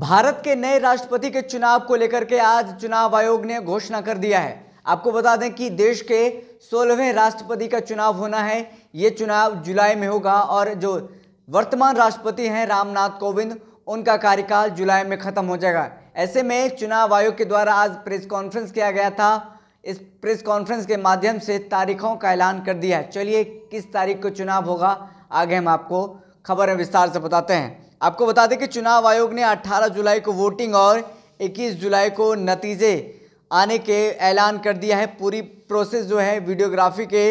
भारत के नए राष्ट्रपति के चुनाव को लेकर के आज चुनाव आयोग ने घोषणा कर दिया है आपको बता दें कि देश के सोलहवें राष्ट्रपति का चुनाव होना है ये चुनाव जुलाई में होगा और जो वर्तमान राष्ट्रपति हैं रामनाथ कोविंद उनका कार्यकाल जुलाई में खत्म हो जाएगा ऐसे में चुनाव आयोग के द्वारा आज प्रेस कॉन्फ्रेंस किया गया था इस प्रेस कॉन्फ्रेंस के माध्यम से तारीखों का ऐलान कर दिया है चलिए किस तारीख को चुनाव होगा आगे हम आपको खबर विस्तार से बताते हैं आपको बता दें कि चुनाव आयोग ने 18 जुलाई को वोटिंग और 21 जुलाई को नतीजे आने के ऐलान कर दिया है पूरी प्रोसेस जो है वीडियोग्राफी के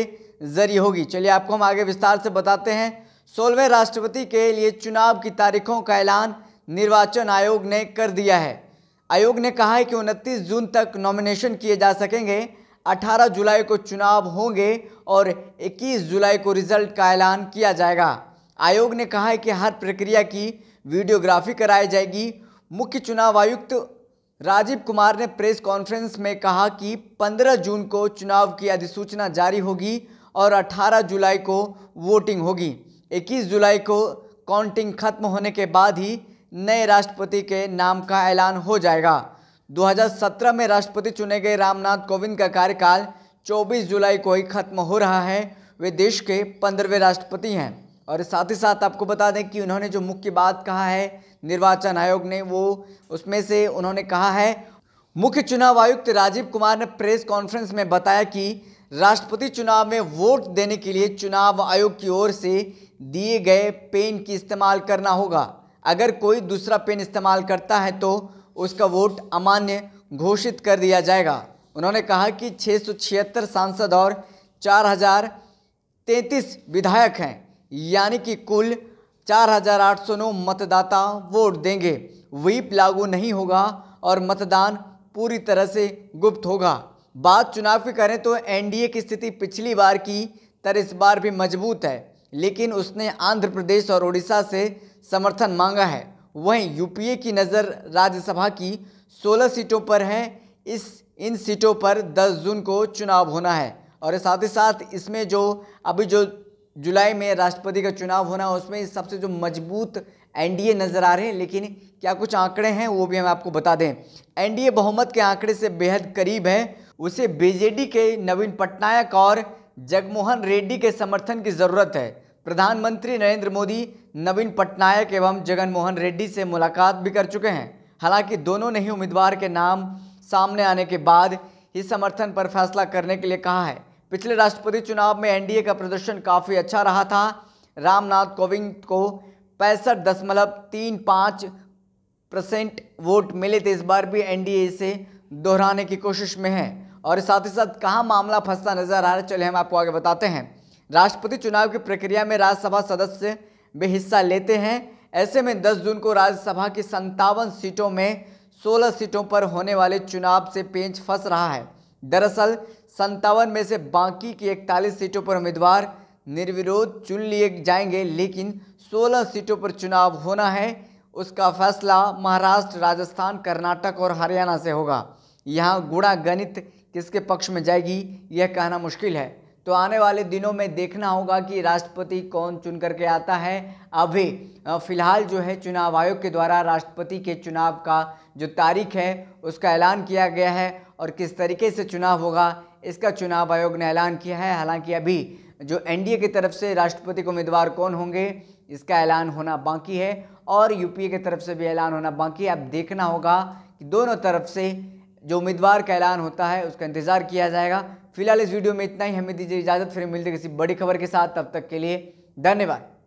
जरिए होगी चलिए आपको हम आगे विस्तार से बताते हैं सोलहवें राष्ट्रपति के लिए चुनाव की तारीखों का ऐलान निर्वाचन आयोग ने कर दिया है आयोग ने कहा है कि उनतीस जून तक नॉमिनेशन किए जा सकेंगे 18 जुलाई को चुनाव होंगे और 21 जुलाई को रिजल्ट का ऐलान किया जाएगा आयोग ने कहा है कि हर प्रक्रिया की वीडियोग्राफी कराई जाएगी मुख्य चुनाव आयुक्त राजीव कुमार ने प्रेस कॉन्फ्रेंस में कहा कि 15 जून को चुनाव की अधिसूचना जारी होगी और 18 जुलाई को वोटिंग होगी 21 जुलाई को काउंटिंग खत्म होने के बाद ही नए राष्ट्रपति के नाम का ऐलान हो जाएगा 2017 में राष्ट्रपति चुने गए रामनाथ कोविंद का कार्यकाल 24 जुलाई को ही खत्म हो रहा है वे देश के पंद्रहवें राष्ट्रपति हैं और साथ ही साथ आपको बता दें कि उन्होंने जो मुख्य बात कहा है निर्वाचन आयोग ने वो उसमें से उन्होंने कहा है मुख्य चुनाव आयुक्त राजीव कुमार ने प्रेस कॉन्फ्रेंस में बताया कि राष्ट्रपति चुनाव में वोट देने के लिए चुनाव आयोग की ओर से दिए गए पेन की इस्तेमाल करना होगा अगर कोई दूसरा पेन इस्तेमाल करता है तो उसका वोट अमान्य घोषित कर दिया जाएगा उन्होंने कहा कि छः सांसद और चार विधायक हैं यानी कि कुल 4,809 मतदाता वोट देंगे वीप लागू नहीं होगा और मतदान पूरी तरह से गुप्त होगा बात चुनाव की करें तो एनडीए की स्थिति पिछली बार की तरह इस बार भी मजबूत है लेकिन उसने आंध्र प्रदेश और उड़ीसा से समर्थन मांगा है वहीं यूपीए की नज़र राज्यसभा की 16 सीटों पर है इस इन सीटों पर 10 जून को चुनाव होना है और साथ ही साथ इसमें जो अभी जो जुलाई में राष्ट्रपति का चुनाव होना उसमें सबसे जो मजबूत एनडीए नज़र आ रहे हैं लेकिन क्या कुछ आंकड़े हैं वो भी हम आपको बता दें एनडीए बहुमत के आंकड़े से बेहद करीब है उसे बीजेडी के नवीन पटनायक और जगमोहन रेड्डी के समर्थन की ज़रूरत है प्रधानमंत्री नरेंद्र मोदी नवीन पटनायक एवं जगनमोहन रेड्डी से मुलाकात भी कर चुके हैं हालांकि दोनों ने ही उम्मीदवार के नाम सामने आने के बाद ही समर्थन पर फैसला करने के लिए कहा है पिछले राष्ट्रपति चुनाव में एनडीए का प्रदर्शन काफ़ी अच्छा रहा था रामनाथ कोविंद को पैंसठ दशमलव तीन पाँच परसेंट वोट मिले थे इस बार भी एनडीए से दोहराने की कोशिश में है और साथ ही साथ कहाँ मामला फंसता नजर आ रहा है चले हम आपको आगे बताते हैं राष्ट्रपति चुनाव की प्रक्रिया में राज्यसभा सदस्य भी हिस्सा लेते हैं ऐसे में 10 जून को राज्यसभा की संतावन सीटों में 16 सीटों पर होने वाले चुनाव से पेंच फंस रहा है दरअसल संतावन में से बाकी की इकतालीस सीटों पर उम्मीदवार निर्विरोध चुन लिए जाएंगे लेकिन 16 सीटों पर चुनाव होना है उसका फैसला महाराष्ट्र राजस्थान कर्नाटक और हरियाणा से होगा यहाँ गुणा गणित किसके पक्ष में जाएगी यह कहना मुश्किल है तो आने वाले दिनों में देखना होगा कि राष्ट्रपति कौन चुन करके आता है अभी फिलहाल जो है चुनाव आयोग के द्वारा राष्ट्रपति के चुनाव का जो तारीख है उसका ऐलान किया गया है और किस तरीके से चुनाव होगा इसका चुनाव आयोग ने ऐलान किया है हालांकि अभी जो एनडीए की तरफ से राष्ट्रपति उम्मीदवार कौन होंगे इसका ऐलान होना बाकी है और यूपीए की तरफ से भी ऐलान होना बाकी है अब देखना होगा कि दोनों तरफ से जो उम्मीदवार का ऐलान होता है उसका इंतज़ार किया जाएगा फिलहाल इस वीडियो में इतना ही हमें दीजिए इजाज़त फिर मिलते किसी बड़ी खबर के साथ तब तक के लिए धन्यवाद